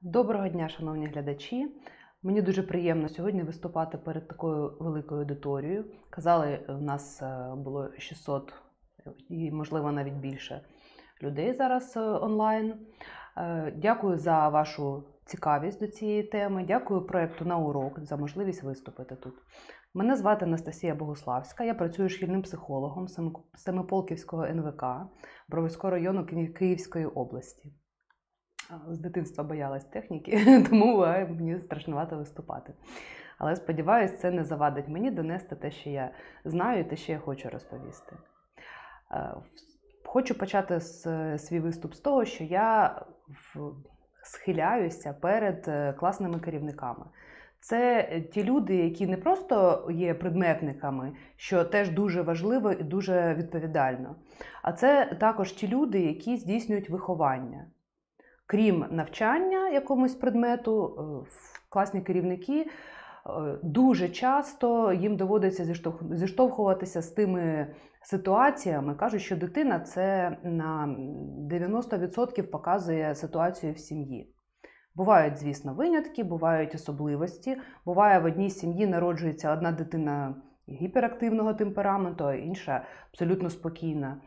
Доброго дня, шановні глядачі. Мені дуже приємно сьогодні виступати перед такою великою аудиторією. Казали, у нас е, було 600 і, можливо, навіть більше людей зараз е, онлайн. Е, дякую за вашу цікавість до цієї теми. Дякую проєкту на урок за можливість виступити тут. Мене звати Анастасія Богуславська, я працюю шкільним психологом Семиполківського НВК Бровольського району Київської області з дитинства боялась техніки, тому мені страшнувато виступати. Але сподіваюся, це не завадить мені донести те, що я знаю, і те, що я хочу розповісти. Е, хочу почати свій виступ з того, що я схиляюся перед е, класними керівниками. Це е, ті люди, які не просто є предметниками, що теж дуже важливо і дуже відповідально. А це також ті люди, які здійснюють виховання крім навчання якомусь предмету, е, класні керівники е, дуже часто їм доводиться зіштовхуватися з тими ситуаціями. Кажуть, що дитина це на 90% показує ситуацію в сім'ї. Бувають, звісно, винятки, бувають особливості. Буває, в одній сім'ї народжується одна дитина гіперактивного темпераменту, а інша абсолютно спокійна.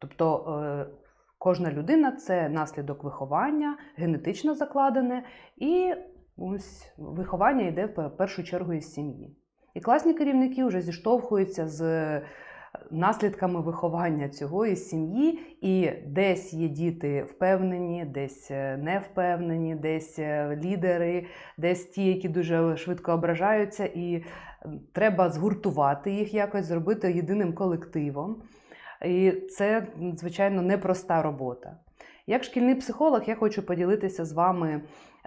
Тобто е, Кожна людина це наслідок виховання, генетично закладене, і ось виховання йде в першу чергу із сім'ї. І класні керівники вже зіштовхуються з е, наслідками виховання цього із сім'ї, і десь є діти впевнені, десь е, невпевнені, десь е, лідери, десь ті, які дуже швидко ображаються, і треба згуртувати їх якось, зробити єдиним колективом. І це, звичайно, непроста робота. Як шкільний психолог, я хочу поділитися з вами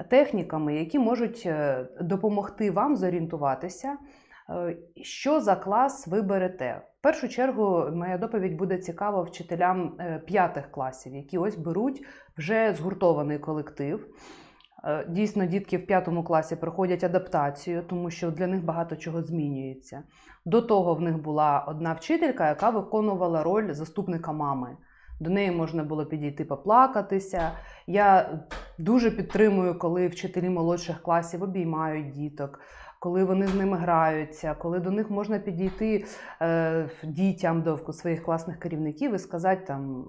техніками, які можуть е, допомогти вам зорієнтуватися, е, що за клас ви берете. В першу чергу, моя доповідь буде цікава вчителям е, п'ятих класів, які ось беруть вже згуртований колектив. Е, дійсно, дітки в п'ятому класі проходять адаптацію, тому що для них багато чого змінюється. До того в них була одна вчителька, яка виконувала роль заступника мами. До неї можна було підійти поплакатися. Я дуже підтримую, коли вчителі молодших класів обіймають діток, коли вони з ними граються, коли до них можна підійти е, дітям до своїх класних керівників і сказати, там,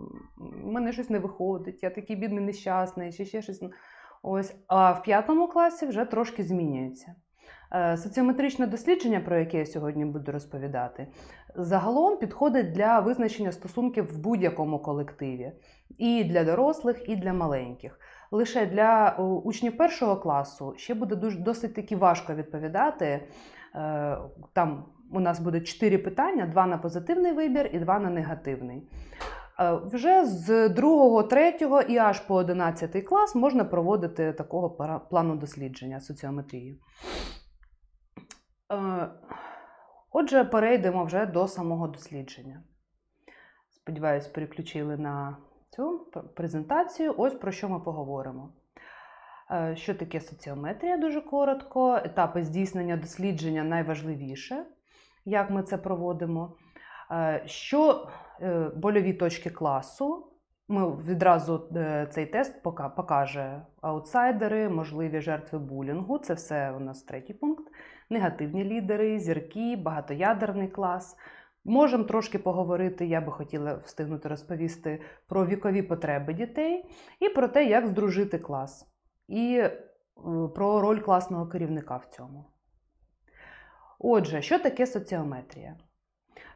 у мене щось не виходить, я такий бідний нещасний, чи ще щось. Ось, А в п'ятому класі вже трошки змінюється. Е, соціометричне дослідження, про яке я сьогодні буду розповідати, загалом підходить для визначення стосунків в будь-якому колективі і для дорослих, і для маленьких. Лише для е, учнів першого класу ще буде дуже досить таки важко відповідати. Е, там у нас буде чотири питання: два на позитивний вибір і два на негативний. Е, вже з 2, 3 і аж по 11 клас можна проводити такого плану дослідження соціометрії. Е, отже, перейдемо вже до самого дослідження. Сподіваюсь, переключили на цю презентацію. Ось про що ми поговоримо. Е, що таке соціометрія? Дуже коротко, етапи здійснення дослідження найважливіше, як ми це проводимо. Що Е, больові точки класу. Ми відразу е, цей тест покаже аутсайдери, можливі жертви булінгу. Це все у нас третій пункт. Негативні лідери, зірки, багатоядерний клас. Можемо трошки поговорити, я би хотіла встигнути розповісти про вікові потреби дітей і про те, як здружити клас, і е, про роль класного керівника в цьому. Отже, що таке соціометрія?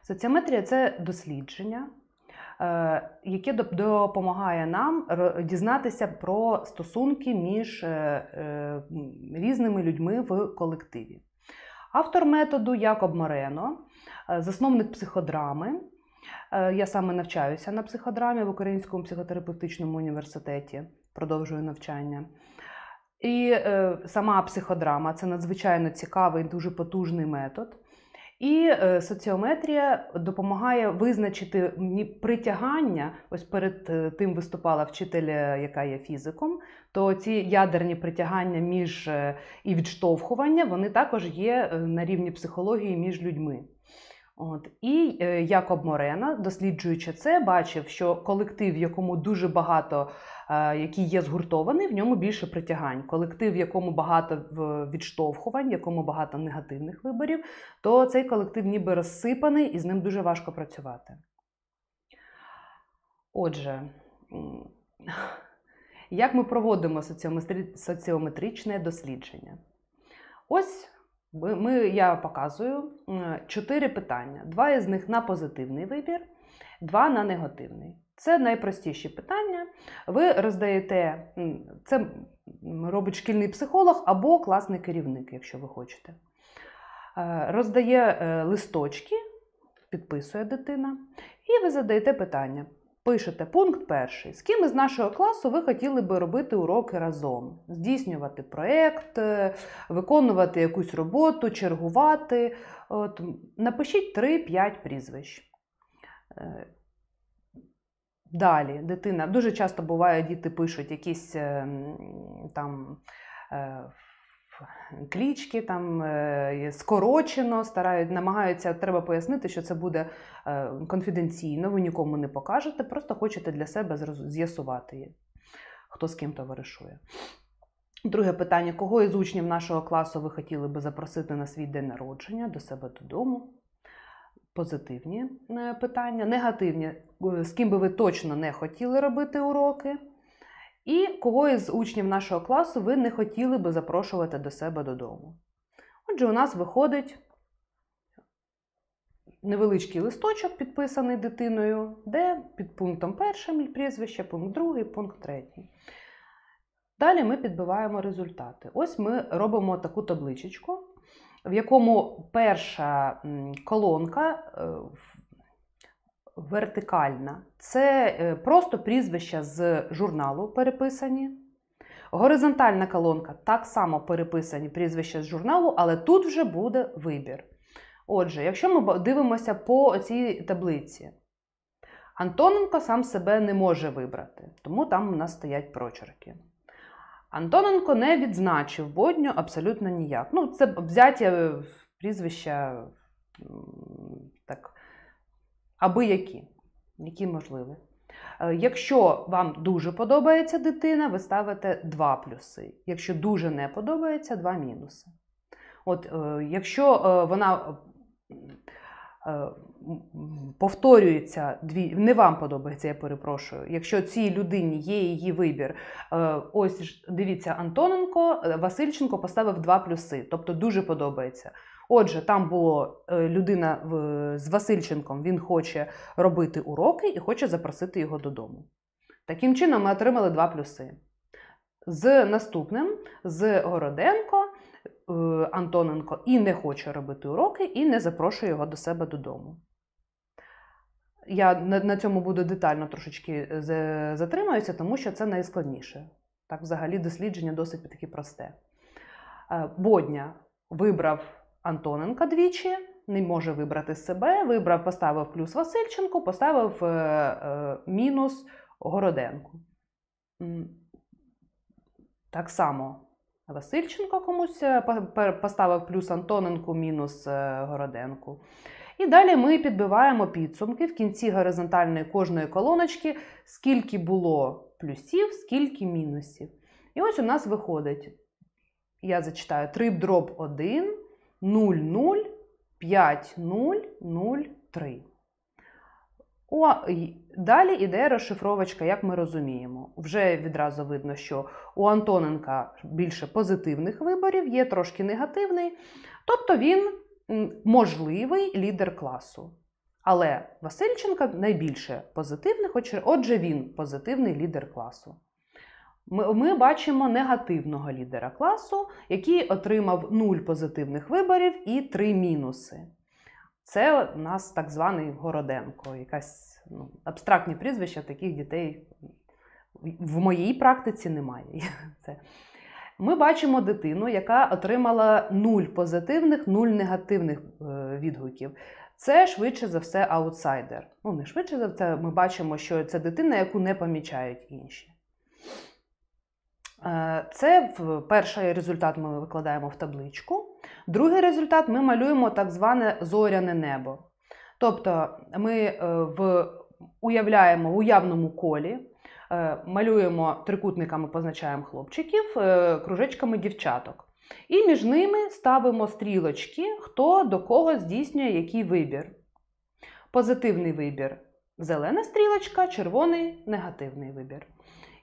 Соціометрія це дослідження, е, яке допомагає нам дізнатися про стосунки між е, е, різними людьми в колективі. Автор методу Якоб Морено, засновник психодрами. Я саме навчаюся на психодрамі в Українському психотерапевтичному університеті, продовжую навчання. І сама психодрама це надзвичайно цікавий, дуже потужний метод. І е, соціометрія допомагає визначити притягання. Ось перед е, тим виступала вчитель, е, яка є фізиком. То ці ядерні притягання між і відштовхування вони також є на рівні психології між людьми. От і е, Якоб Морена, досліджуючи це, бачив, що колектив, в якому дуже багато е, який є згуртований, в ньому більше притягань. Колектив, в якому багато відштовхувань, в якому багато негативних виборів, то цей колектив ніби розсипаний і з ним дуже важко працювати. Отже, як ми проводимо соціометричне дослідження? Ось ми, Я показую чотири питання. Два із них на позитивний вибір, два на негативний. Це найпростіші питання. Ви роздаєте, це робить шкільний психолог або класний керівник, якщо ви хочете. Е, роздає е, листочки, підписує дитина, і ви задаєте питання. Пишете пункт перший. З ким із нашого класу ви хотіли би робити уроки разом, здійснювати проєкт, е, виконувати якусь роботу, чергувати. От, Напишіть 3-5 прізвищ. Е, далі, дитина. Дуже часто буває, діти пишуть якісь е, там клічки, там е, скорочено, старають, намагаються, треба пояснити, що це буде е, конфіденційно, ви нікому не покажете, просто хочете для себе з'ясувати, хто з ким товаришує. Друге питання: кого із учнів нашого класу ви хотіли би запросити на свій день народження до себе додому? Позитивні е, питання, негативні, з ким би ви точно не хотіли робити уроки. І кого із учнів нашого класу ви не хотіли би запрошувати до себе додому. Отже, у нас виходить невеличкий листочок, підписаний дитиною, де під пунктом першим прізвище, пункт другий, пункт третій. Далі ми підбиваємо результати. Ось ми робимо таку табличечку, в якому перша колонка е, Вертикальна це е, просто прізвища з журналу переписані. Горизонтальна колонка так само переписані прізвища з журналу, але тут вже буде вибір. Отже, якщо ми дивимося по цій таблиці, Антоненко сам себе не може вибрати, тому там у нас стоять прочерки. Антоненко не відзначив Бодню абсолютно ніяк. Ну, це взяття е, прізвища аби які, які можливі. Е, якщо вам дуже подобається дитина, ви ставите 2 плюси. Якщо дуже не подобається, два мінуси. От, е, Якщо е, вона повторюється, не вам подобається, я перепрошую. Якщо цій людині є її вибір, ось дивіться, Антоненко, Васильченко поставив 2 плюси, тобто дуже подобається. Отже, там була е, людина з Васильченком, він хоче робити уроки і хоче запросити його додому. Таким чином, ми отримали два плюси. З наступним з Городенко е, Антоненко і не хоче робити уроки, і не запрошує його до себе додому. Я на цьому буду детально трошечки е, затримаюся, тому що це найскладніше. Так, взагалі, дослідження досить таки просте. Бодня вибрав Антоненка двічі не може вибрати себе. Вибрав, поставив плюс Васильченко, поставив е, е, мінус Городенку. Так само Васильченко комусь е, поставив плюс Антоненку, мінус е, Городенку. І далі ми підбиваємо підсумки в кінці горизонтальної кожної колоночки, скільки було плюсів, скільки мінусів. І ось у нас виходить, я зачитаю 3 дроб 1. 005003. О, Далі іде розшифровочка, як ми розуміємо. Вже відразу видно, що у Антоненка більше позитивних виборів, є трошки негативний. Тобто він можливий лідер класу. Але Васильченка найбільше позитивних, отже, він позитивний лідер класу. Ми, ми бачимо негативного лідера класу, який отримав 0 позитивних виборів і 3 мінуси. Це у нас так званий Городенко, якась ну, абстрактні прізвища таких дітей в моїй практиці немає. Це. Ми бачимо дитину, яка отримала 0 позитивних, 0 негативних е, відгуків. Це швидше за все аутсайдер. Ну, не швидше за все, ми бачимо, що це дитина, яку не помічають інші. Е, це перший результат ми викладаємо в табличку. Другий результат ми малюємо так зване зоряне небо. Тобто ми е, в, уявляємо в уявному колі, е, малюємо трикутниками, позначаємо хлопчиків, кружечками дівчаток. І між ними ставимо стрілочки, хто до кого здійснює який вибір. Позитивний вибір зелена стрілочка, червоний негативний вибір.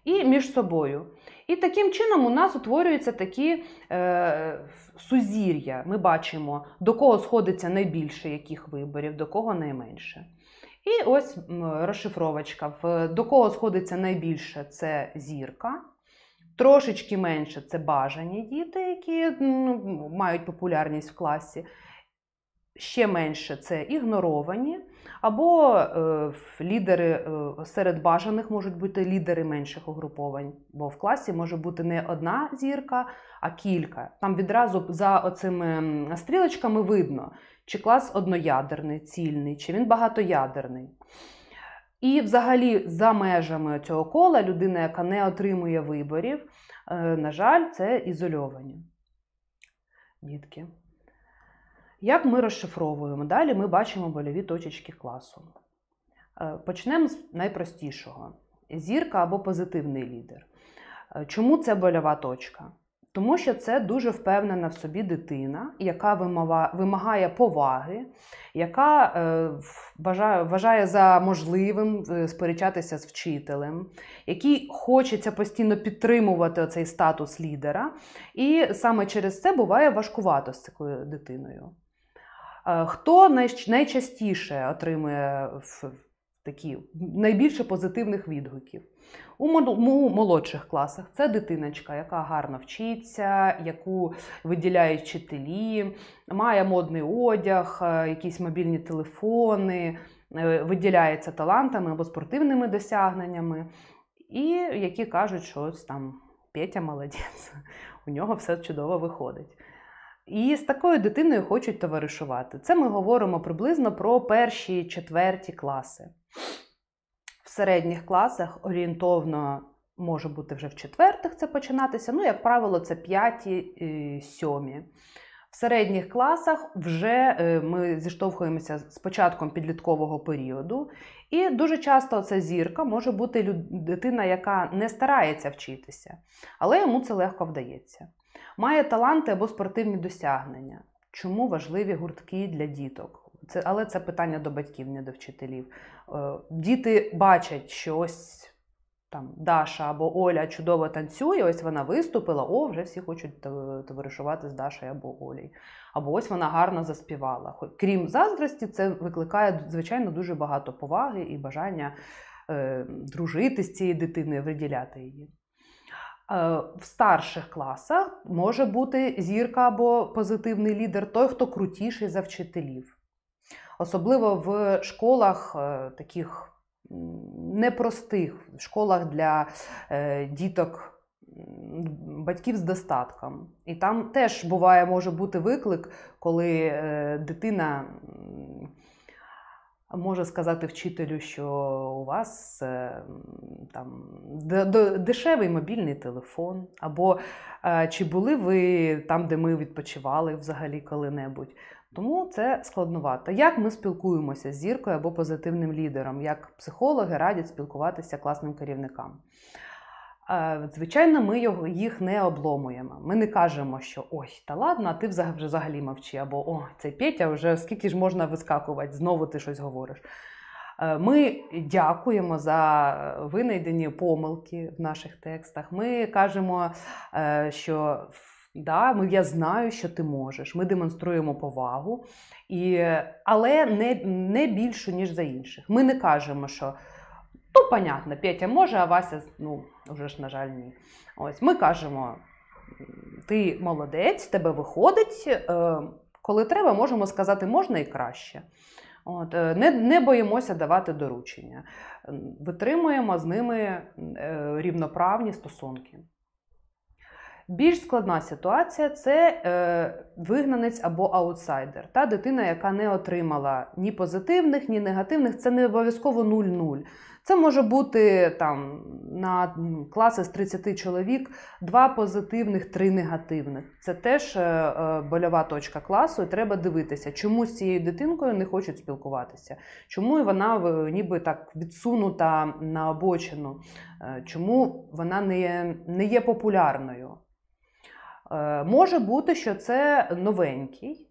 І між собою. І таким чином у нас утворюються такі е, сузір'я. Ми бачимо, до кого сходиться найбільше яких виборів, до кого найменше. І ось розшифровочка. До кого сходиться найбільше це зірка. Трошечки менше це бажані діти, які ну, мають популярність в класі ще менше це ігноровані, або е, лідери е, серед бажаних можуть бути лідери менших угруповань, бо в класі може бути не одна зірка, а кілька. Там відразу за оцими стрілочками видно, чи клас одноядерний, цільний, чи він багатоядерний. І, взагалі, за межами цього кола людина, яка не отримує виборів, е, на жаль, це ізольовані дітки. Як ми розшифровуємо? Далі ми бачимо больові точечки класу. Е, почнемо з найпростішого: зірка або позитивний лідер. Е, чому це больова точка? Тому що це дуже впевнена в собі дитина, яка вимагає поваги, яка е, вважає за можливим сперечатися з вчителем, який хочеться постійно підтримувати цей статус лідера, і саме через це буває важкувато з такою дитиною. Е, хто найчастіше отримує такі найбільше позитивних відгуків? У молодших класах це дитиночка, яка гарно вчиться, яку виділяють вчителі, має модний одяг, е, якісь мобільні телефони, е, виділяється талантами або спортивними досягненнями, і які кажуть, що ось там Петя молодець, у нього все чудово виходить. І з такою дитиною хочуть товаришувати. Це ми говоримо приблизно про перші четверті класи. В середніх класах орієнтовно може бути вже в четвертих це починатися. Ну, як правило, це п'яті е, сьомі. В середніх класах вже е, ми зіштовхуємося з початком підліткового періоду, і дуже часто ця зірка може бути дитина, яка не старається вчитися, але йому це легко вдається. Має таланти або спортивні досягнення. Чому важливі гуртки для діток? Це, Але це питання до батьків, не до вчителів. Е, діти бачать, що ось там Даша або Оля чудово танцює, ось вона виступила, о, вже всі хочуть товаришувати з Дашею або Олею. Або ось вона гарно заспівала. Крім заздрості, це викликає, звичайно, дуже багато поваги і бажання е, дружити з цією дитиною, виділяти її. Е, в старших класах може бути зірка або позитивний лідер той, хто крутіший за вчителів. Особливо в школах е, таких непростих, в школах для е, діток. Батьків з достатком. І там теж буває може бути виклик, коли дитина може сказати вчителю, що у вас е, там дешевий мобільний телефон, або е, чи були ви там, де ми відпочивали взагалі коли-небудь. Тому це складновато. Як ми спілкуємося з зіркою або позитивним лідером, як психологи радять спілкуватися класним керівникам? Звичайно, ми його, їх не обломуємо. Ми не кажемо, що ой, та ладно, а ти взагалі мовчи, або о, цей Петя, вже скільки ж можна вискакувати, знову ти щось говориш. Е, ми дякуємо за винайдені помилки в наших текстах. Ми кажемо, е, що да, ну, я знаю, що ти можеш. Ми демонструємо повагу, і, але не, не більшу, ніж за інших. Ми не кажемо, що. Ну, понятно, Петя може, а Вася, ну, вже ж, на жаль, ні. Ось ми кажемо: ти молодець, тебе виходить. Е, коли треба, можемо сказати можна і краще. От, е, Не не боїмося давати доручення. Витримуємо з ними е, рівноправні стосунки. Більш складна ситуація це е, вигнанець або аутсайдер. Та дитина, яка не отримала ні позитивних, ні негативних, це не обов'язково 0-0. Це може бути там на класи з 30 чоловік, два позитивних, три негативних. Це теж е, е, больова точка класу, і треба дивитися, чому з цією дитинкою не хочуть спілкуватися, чому вона ніби так відсунута на обочину, е, чому вона не є, не є популярною. Може бути, що це новенький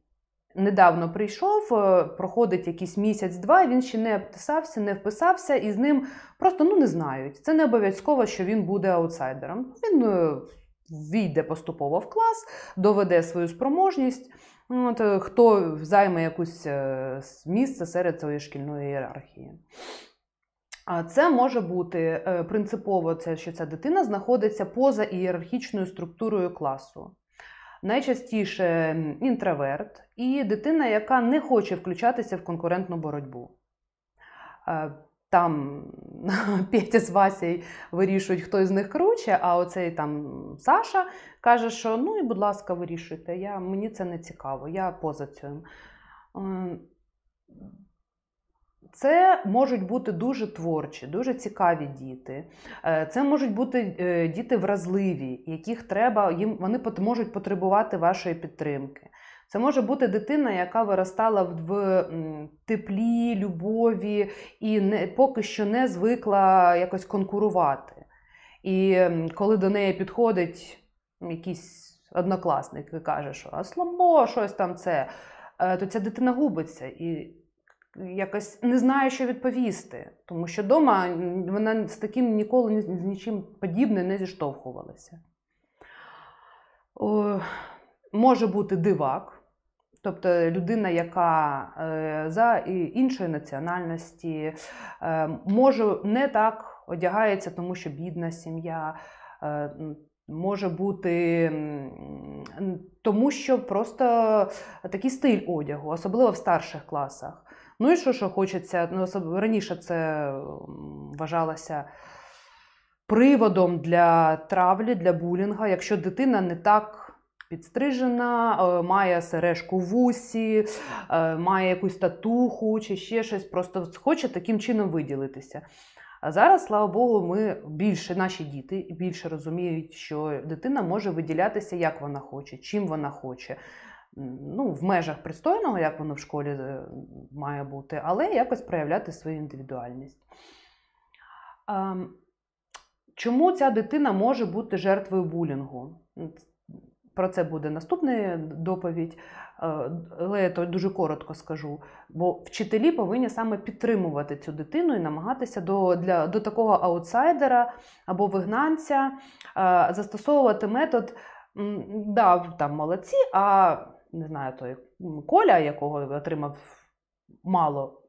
недавно прийшов, е, проходить якийсь місяць-два, він ще не вписався, не вписався, і з ним просто ну не знають. Це не обов'язково, що він буде аутсайдером. Він е, війде поступово в клас, доведе свою спроможність. От, е, Хто займе якусь місце серед цієї шкільної ієрархії. Це може бути принципово, це, що ця дитина знаходиться поза ієрархічною структурою класу найчастіше інтроверт і дитина, яка не хоче включатися в конкурентну боротьбу. Е, там Петя з Васєю вирішують, хто із них круче, а оцей там Саша каже, що ну і, будь ласка, вирішуйте, я, мені це не цікаво, я поза цим. Ем, це можуть бути дуже творчі, дуже цікаві діти. Е, це можуть бути е, діти вразливі, яких треба їм вони можуть потребувати вашої підтримки. Це може бути дитина, яка виростала в теплі, любові і не поки що не звикла якось конкурувати. І коли до неї підходить якийсь однокласник і каже, що а слабо, щось там це, е, то ця дитина губиться. І якось не знаю, що відповісти, тому що вдома вона з таким ніколи з нічим подібним не зіштовхувалася. О, може бути дивак. Тобто людина, яка е, за іншої національності, е, може не так одягається, тому що бідна сім'я, е, може бути тому, що просто такий стиль одягу, особливо в старших класах. Ну і що що хочеться? Ну, особливо раніше це вважалося приводом для травлі, для булінга, якщо дитина не так. Підстрижена, е, має сережку в усі, е, має якусь татуху чи ще щось, просто хоче таким чином виділитися. А зараз, слава Богу, ми більше наші діти більше розуміють, що дитина може виділятися, як вона хоче, чим вона хоче ну, в межах пристойного, як воно в школі е, має бути, але якось проявляти свою індивідуальність. Ем, чому ця дитина може бути жертвою булінгу? Про це буде наступна доповідь, е, але я то дуже коротко скажу. Бо вчителі повинні саме підтримувати цю дитину і намагатися до для, до такого аутсайдера або вигнанця е, застосовувати метод дав там молодці, а не знаю, той коля, якого отримав мало.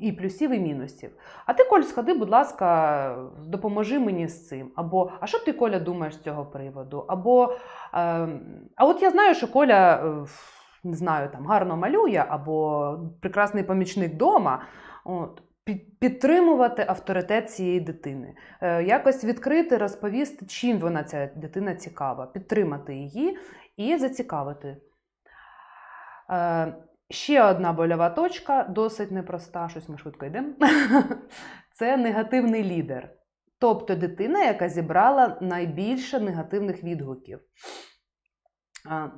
І плюсів, і мінусів. А ти, Коль, сходи, будь ласка, допоможи мені з цим. Або А що ти, Коля, думаєш з цього приводу? Або ем, А от я знаю, що Коля е, не знаю, там гарно малює, або прекрасний помічник вдома. От. Підтримувати авторитет цієї дитини, е, якось відкрити, розповісти, чим вона ця дитина цікава, підтримати її і зацікавити. Е, ще одна больова точка, досить непроста, щось ми швидко йдемо. Це негативний лідер. Тобто дитина, яка зібрала найбільше негативних відгуків. Е,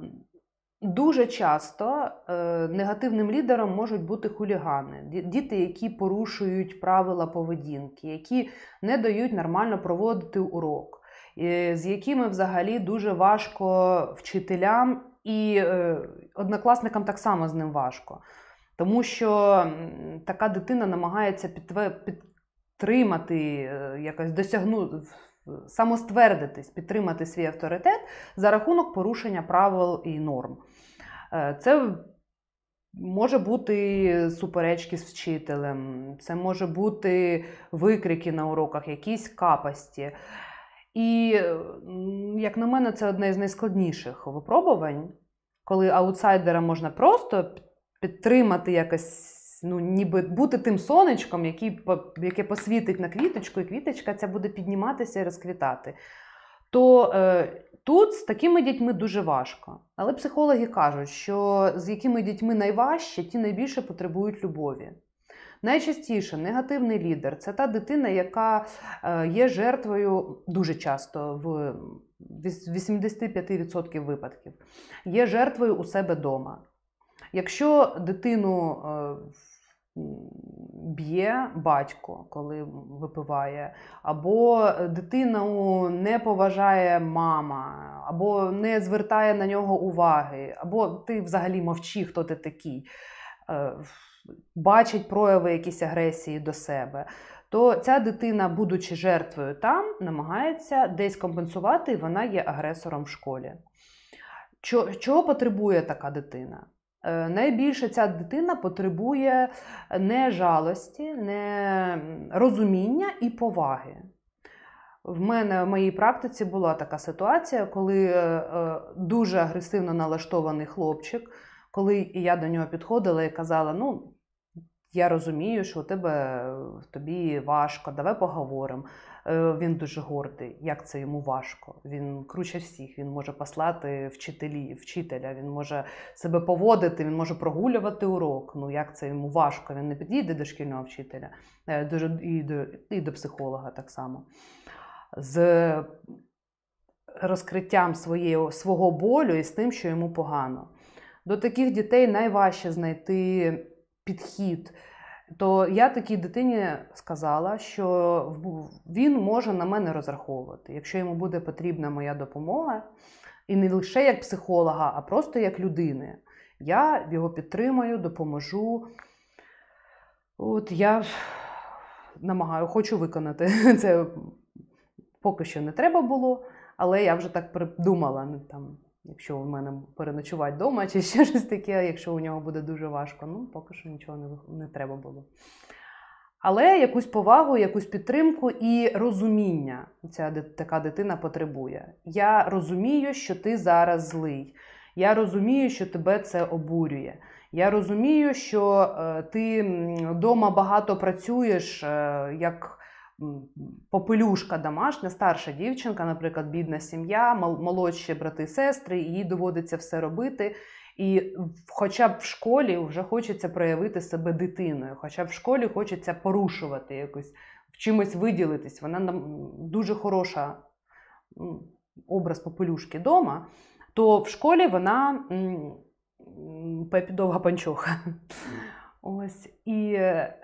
дуже часто е, негативним лідером можуть бути хулігани, діти, які порушують правила поведінки, які не дають нормально проводити урок, з якими взагалі дуже важко вчителям і е, однокласникам так само з ним важко. Тому що така дитина намагається підтримати, е, якось досягнути, самоствердитись, підтримати свій авторитет за рахунок порушення правил і норм. Е, це може бути суперечки з вчителем, це може бути викрики на уроках, якісь капасті. І, е, як на мене, це одне з найскладніших випробувань, коли аутсайдера можна просто підтримати якось, ну, ніби бути тим сонечком, який, яке посвітить на квіточку, і квіточка ця буде підніматися і розквітати. То е, тут з такими дітьми дуже важко. Але психологи кажуть, що з якими дітьми найважче, ті найбільше потребують любові. Найчастіше негативний лідер це та дитина, яка е, є жертвою дуже часто в 85% випадків, є жертвою у себе вдома. Якщо дитину е, Б'є батько, коли випиває, або дитину не поважає мама, або не звертає на нього уваги, або ти взагалі мовчи, хто ти такий. Е, Бачить прояви якісь агресії до себе, то ця дитина, будучи жертвою там, намагається десь компенсувати, і вона є агресором в школі. Чого потребує така дитина? Е, найбільше ця дитина потребує не жалості, не розуміння і поваги. В мене в моїй практиці була така ситуація, коли е, е, дуже агресивно налаштований хлопчик, коли я до нього підходила і казала: Ну, я розумію, що у тебе е, тобі важко, давай поговоримо. Е, він дуже гордий. Як це йому важко? Він круче всіх. Він може послати вчителі, вчителя. Він може себе поводити, він може прогулювати урок. Ну як це йому важко? Він не підійде до шкільного вчителя, дуже і до, і до психолога так само. З розкриттям своєї, свого болю і з тим, що йому погано. До таких дітей найважче знайти підхід. То я такій дитині сказала, що він може на мене розраховувати, якщо йому буде потрібна моя допомога, і не лише як психолога, а просто як людини. Я його підтримаю, допоможу. От я намагаю, хочу виконати. Це поки що не треба було, але я вже так придумала. Ну, там, Якщо в мене переночувати вдома чи ще щось таке, якщо у нього буде дуже важко, ну поки що нічого не, не треба було. Але якусь повагу, якусь підтримку і розуміння ця така дитина потребує. Я розумію, що ти зараз злий. Я розумію, що тебе це обурює. Я розумію, що е, ти вдома багато працюєш, е, як попелюшка домашня, старша дівчинка, наприклад, бідна сім'я, молодші брати, і сестри, їй доводиться все робити. І хоча б в школі вже хочеться проявити себе дитиною, хоча б в школі хочеться порушувати якось, в чимось виділитись. Вона нам дуже хороша образ попелюшки дома, то в школі вона пепідовга довга панчоха. Ось і е,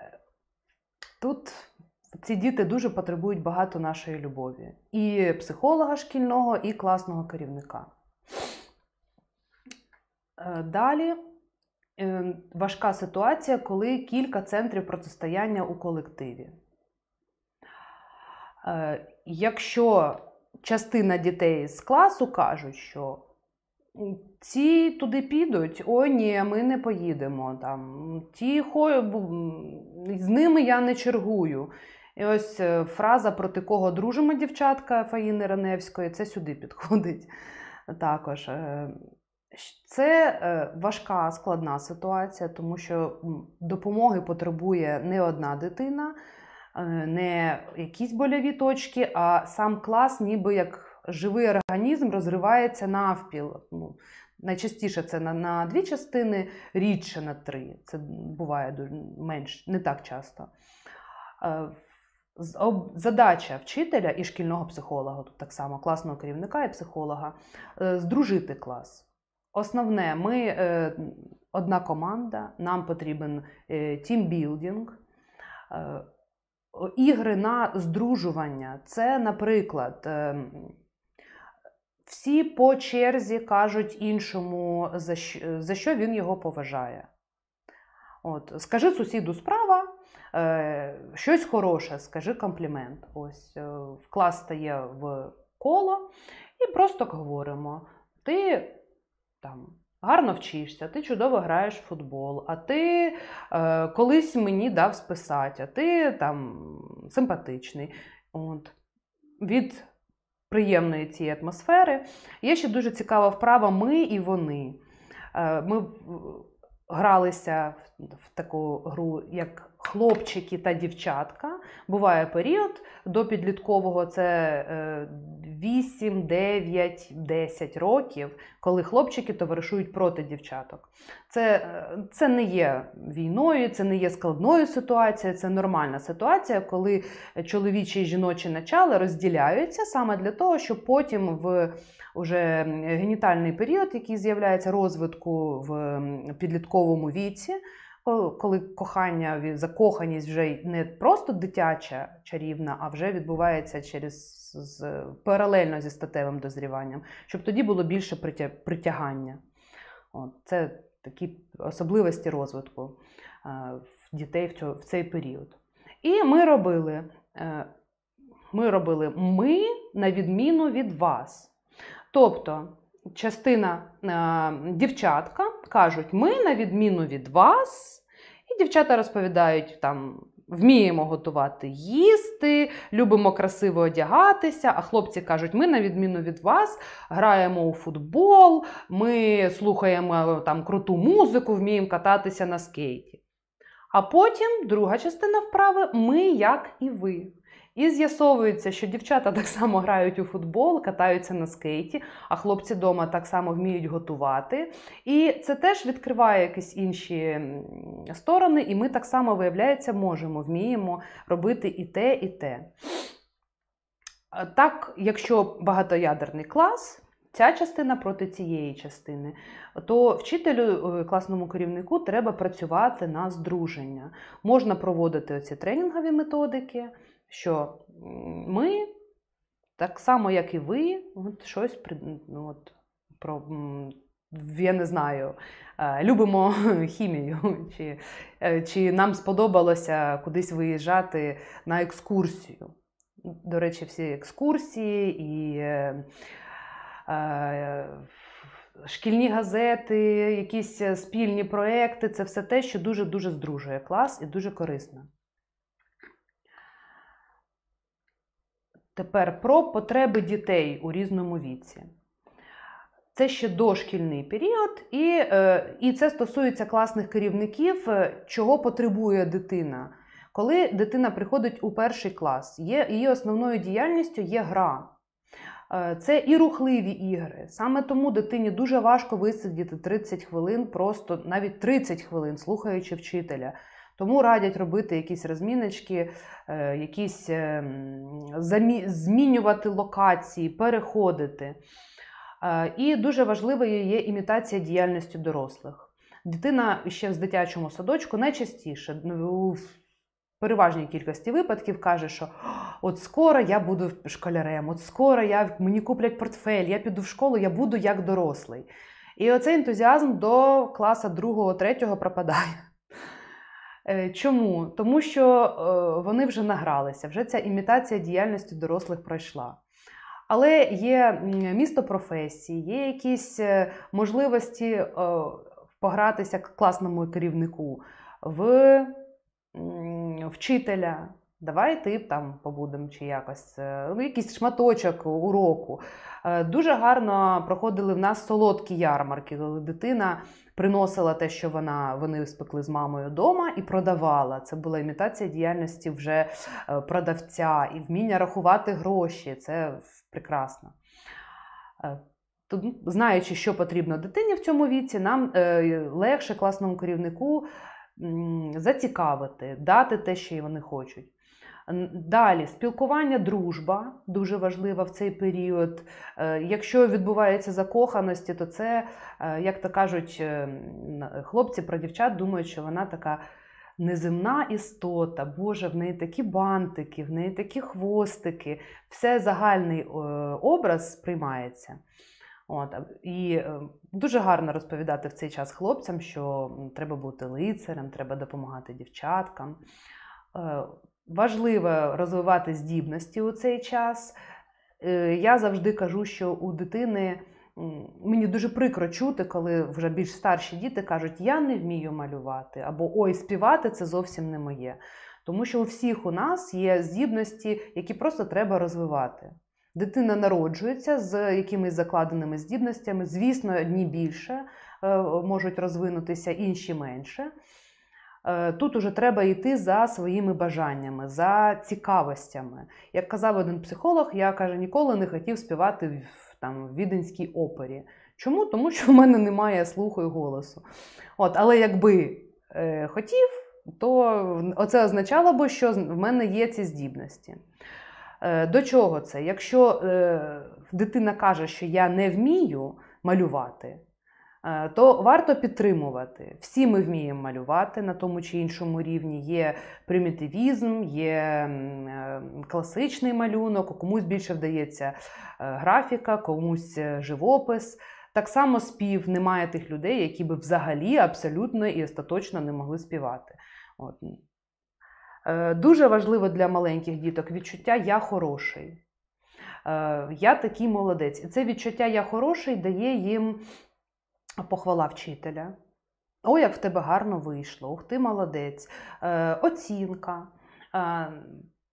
тут. Ці діти дуже потребують багато нашої любові. І психолога шкільного, і класного керівника. Е, далі е, важка ситуація, коли кілька центрів протистояння у колективі. Е, якщо частина дітей з класу кажуть, що ці туди підуть, о, ні, ми не поїдемо. Там, ті, хо, З ними я не чергую. І ось е, фраза, проти кого дружимо дівчатка Фаїни Раневської, це сюди підходить також. Е, це е, важка складна ситуація, тому що допомоги потребує не одна дитина, не якісь боляві точки, а сам клас, ніби як живий організм, розривається навпіл. Ну, Найчастіше це на на дві частини, рідше на три. Це буває менш не так часто. Задача вчителя і шкільного психолога, тут так само класного керівника і психолога е, здружити клас. Основне, ми е, одна команда, нам потрібен тімбілдінг, е, ігри на здружування. Це, наприклад, всі по черзі кажуть іншому, за що він його поважає. От, Скажи сусіду справа. Е, щось хороше, скажи комплімент. Ось е, вкласти стає в коло і просто говоримо. Ти там гарно вчишся, ти чудово граєш в футбол, а ти е, колись мені дав списати, а ти там симпатичний. От. Від приємної цієї атмосфери. Є ще дуже цікава вправа ми і вони. Е, Ми гралися в таку гру, як хлопчики та дівчатка. Буває період до підліткового це 8, 9, 10 років, коли хлопчики товаришують проти дівчаток. Це е, це не є війною, це не є складною ситуацією, це нормальна ситуація, коли чоловічі і жіночі начала розділяються саме для того, щоб потім в уже генітальний період, який з'являється розвитку в підлітковому віці коли кохання, закоханість вже не просто дитяча чарівна, а вже відбувається через з, паралельно зі статевим дозріванням, щоб тоді було більше притягання. От, Це такі особливості розвитку е, в дітей в, цього, в цей період. І ми робили. Е, ми робили ми на відміну від вас. Тобто частина е, дівчатка кажуть, ми, на відміну від вас, і дівчата розповідають там. Вміємо готувати їсти, любимо красиво одягатися. А хлопці кажуть, ми, на відміну від вас, граємо у футбол, ми слухаємо там круту музику, вміємо кататися на скейті. А потім друга частина вправи ми, як і ви. І з'ясовується, що дівчата так само грають у футбол, катаються на скейті, а хлопці вдома так само вміють готувати. І це теж відкриває якісь інші сторони, і ми так само, виявляється, можемо, вміємо робити і те, і те. Так, якщо багатоядерний клас, ця частина проти цієї частини, то вчителю е, класному керівнику треба працювати на здруження. Можна проводити оці тренінгові методики що ми, так само, як і ви, от щось ну, от, про. Я не знаю, е, любимо хімію, чи е, чи нам сподобалося кудись виїжджати на екскурсію. До речі, всі екскурсії і е, е, шкільні газети, якісь спільні проекти це все те, що дуже дуже здружує клас і дуже корисно. Тепер про потреби дітей у різному віці. Це ще дошкільний період, і е, і це стосується класних керівників, е, чого потребує дитина. Коли дитина приходить у перший клас, є, її основною діяльністю є гра. Е, це і рухливі ігри. Саме тому дитині дуже важко висидіти 30 хвилин, просто навіть 30 хвилин, слухаючи вчителя. Тому радять робити якісь розміночки, е, якісь е, змінювати локації, переходити. Е, і дуже важливою є імітація діяльності дорослих. Дитина ще в дитячому садочку найчастіше ну, в переважній кількості випадків каже, що от скоро я буду школярем, от скоро я, мені куплять портфель, я піду в школу, я буду як дорослий. І оцей ентузіазм до класу другого, третього пропадає. Е, чому? Тому що е, вони вже награлися, вже ця імітація діяльності дорослих пройшла. Але є місто професії, є якісь е, можливості погратися класному керівнику в вчителя. Давай ти там побудемо чи якось ну, якийсь шматочок уроку. Дуже гарно проходили в нас солодкі ярмарки, коли дитина приносила те, що вона вони спекли з мамою вдома, і продавала. Це була імітація діяльності вже е, продавця і вміння рахувати гроші. Це прекрасно. Е, знаючи, що потрібно дитині в цьому віці, нам е, легше класному керівнику зацікавити, дати те, що вони хочуть. Далі спілкування, дружба дуже важлива в цей період. Е, якщо відбувається закоханості, то це, е, як то кажуть, е, хлопці про дівчат думають, що вона така неземна істота, Боже, в неї такі бантики, в неї такі хвостики, все загальний образ сприймається. От, І дуже гарно розповідати в цей час хлопцям, що треба бути лицарем, треба допомагати дівчаткам. Важливо розвивати здібності у цей час. Е, я завжди кажу, що у дитини мені дуже прикро чути, коли вже більш старші діти кажуть, я не вмію малювати або Ой, співати це зовсім не моє. Тому що у всіх у нас є здібності, які просто треба розвивати. Дитина народжується з якимись закладеними здібностями. Звісно, одні більше е, можуть розвинутися, інші менше. Е, тут уже треба йти за своїми бажаннями, за цікавостями. Як казав один психолог, я каже, ніколи не хотів співати в там в віденській опері. Чому? Тому що в мене немає слуху і голосу. От, Але якби е, хотів, то це означало би, що в мене є ці здібності. Е, До чого це? Якщо е, дитина каже, що я не вмію малювати. Е, то варто підтримувати. Всі ми вміємо малювати на тому чи іншому рівні. Є примітивізм, є е, класичний малюнок, комусь більше вдається е, графіка, комусь живопис. Так само спів немає тих людей, які би взагалі абсолютно і остаточно не могли співати. От. Дуже важливо для маленьких діток відчуття Я хороший. Я такий молодець. І це відчуття Я хороший дає їм похвала вчителя. О, як в тебе гарно вийшло, ух ти молодець, е, оцінка, е,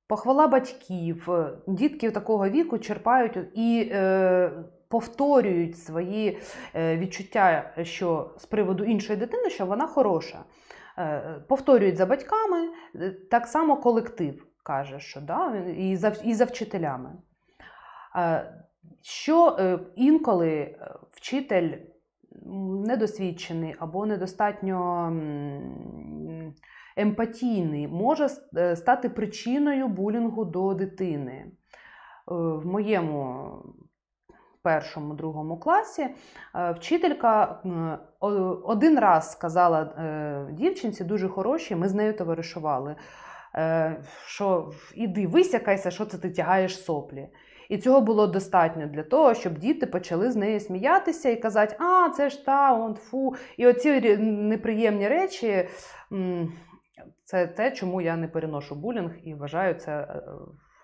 похвала батьків, дітки такого віку черпають і е, повторюють свої е, відчуття що з приводу іншої дитини, що вона хороша. Е, повторюють за батьками, е, так само колектив каже, що да, і за і за вчителями. Е, що е, інколи е, вчитель недосвідчений або недостатньо емпатійний, може е, стати причиною булінгу до дитини. Е, в моєму першому, другому класі е, вчителька один раз сказала дівчинці, дуже хороші, ми з нею товаришували. Що іди висякайся, що це ти тягаєш соплі. І цього було достатньо для того, щоб діти почали з неї сміятися і казати, а, це ж та, он, фу. І оці неприємні речі це те, чому я не переношу булінг і вважаю це е,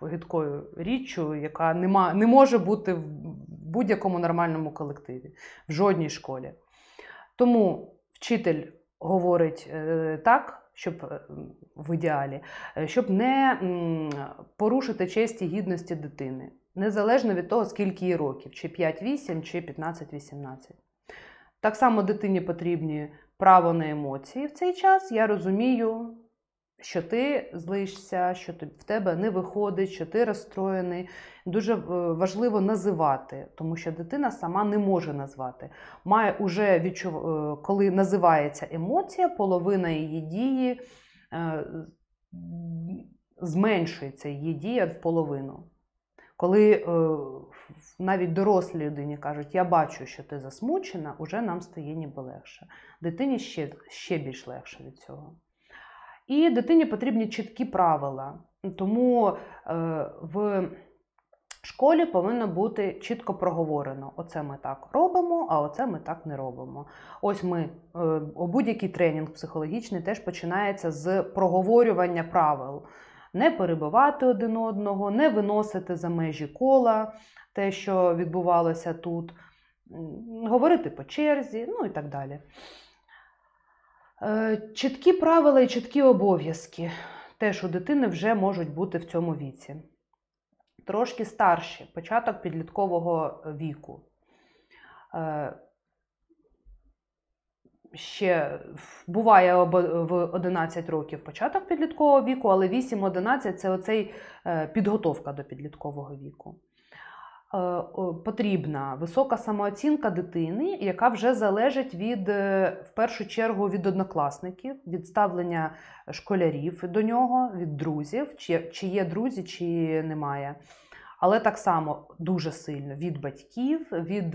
гидкою річчю, яка нема, не може бути в будь-якому нормальному колективі, в жодній школі. Тому вчитель говорить е, так. Щоб е, в ідеалі, щоб не порушити честь і гідності дитини незалежно від того, скільки їй років, чи 5-8, чи 15-18. Так само дитині потрібні право на емоції в цей час. Я розумію, що ти злишся, що в тебе не виходить, що ти розстроєний. Дуже е, важливо називати, тому що дитина сама не може назвати. Має уже відчув... Е, коли називається емоція, половина її дії е, зменшується її дія в половину. Коли е, навіть дорослій людині кажуть, я бачу, що ти засмучена, уже нам стає ніби легше. Дитині ще, ще більш легше від цього. І дитині потрібні чіткі правила. Тому е, в школі повинно бути чітко проговорено: оце ми так робимо, а оце ми так не робимо. Ось ми е, будь-який тренінг психологічний теж починається з проговорювання правил не перебивати один одного, не виносити за межі кола те, що відбувалося тут, говорити по черзі, ну і так далі. Е, чіткі правила і чіткі обов'язки теж у дитини вже можуть бути в цьому віці. Трошки старші початок підліткового віку. Е, ще буває в 11 років початок підліткового віку, але 8-11 це оцей е, підготовка до підліткового віку. Е, потрібна висока самооцінка дитини, яка вже залежить від, е, в першу чергу, від однокласників, від ставлення школярів до нього, від друзів, чи, чи є друзі, чи немає. Але так само дуже сильно від батьків, від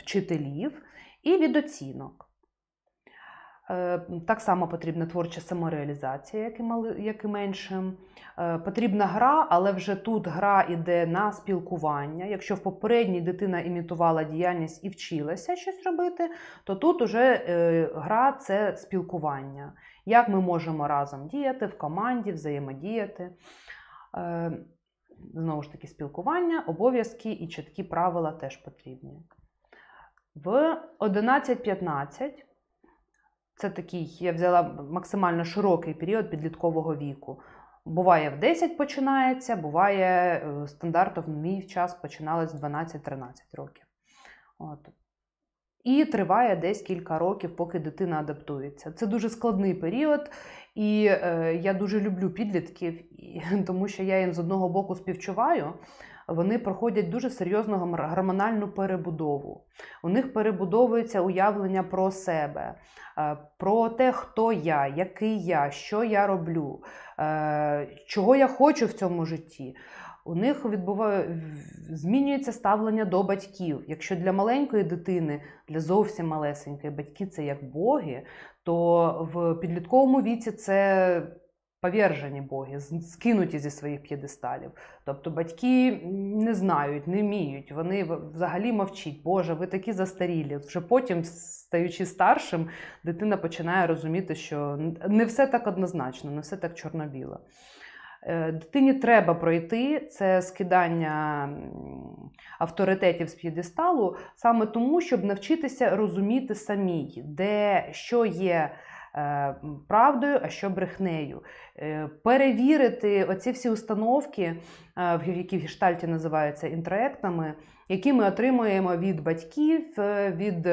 вчителів і від оцінок. Е, так само потрібна творча самореалізація, як і мали, як і меншим. Е, потрібна гра, але вже тут гра йде на спілкування. Якщо в попередній дитина імітувала діяльність і вчилася щось робити, то тут уже е, гра це спілкування. Як ми можемо разом діяти в команді, взаємодіяти. Знову ж таки, спілкування, обов'язки і чіткі правила теж потрібні. В 11.15. Це такий, я взяла максимально широкий період підліткового віку. Буває, в 10 починається, буває е, стандартно в мій час починалось з 12-13 років. От. І триває десь кілька років, поки дитина адаптується. Це дуже складний період, і е, я дуже люблю підлітків, і, тому що я їм з одного боку співчуваю вони проходять дуже серйозну гормональну перебудову. У них перебудовується уявлення про себе, е, про те, хто я, який я, що я роблю, е, чого я хочу в цьому житті. У них відбуває змінюється ставлення до батьків. Якщо для маленької дитини, для зовсім малесенької батьки це як боги, то в підлітковому віці це повержені боги, скинуті зі своїх п'єдесталів. Тобто батьки не знають, не вміють, вони взагалі мовчать, Боже, ви такі застарілі. Вже потім, стаючи старшим, дитина починає розуміти, що не все так однозначно, не все так чорно-біло. Е, дитині треба пройти це скидання авторитетів з п'єдесталу саме тому, щоб навчитися розуміти самій, де що є Е, правдою, а що брехнею. Е, перевірити оці всі установки, е, які в гештальті називаються інтроектами, які ми отримуємо від батьків, від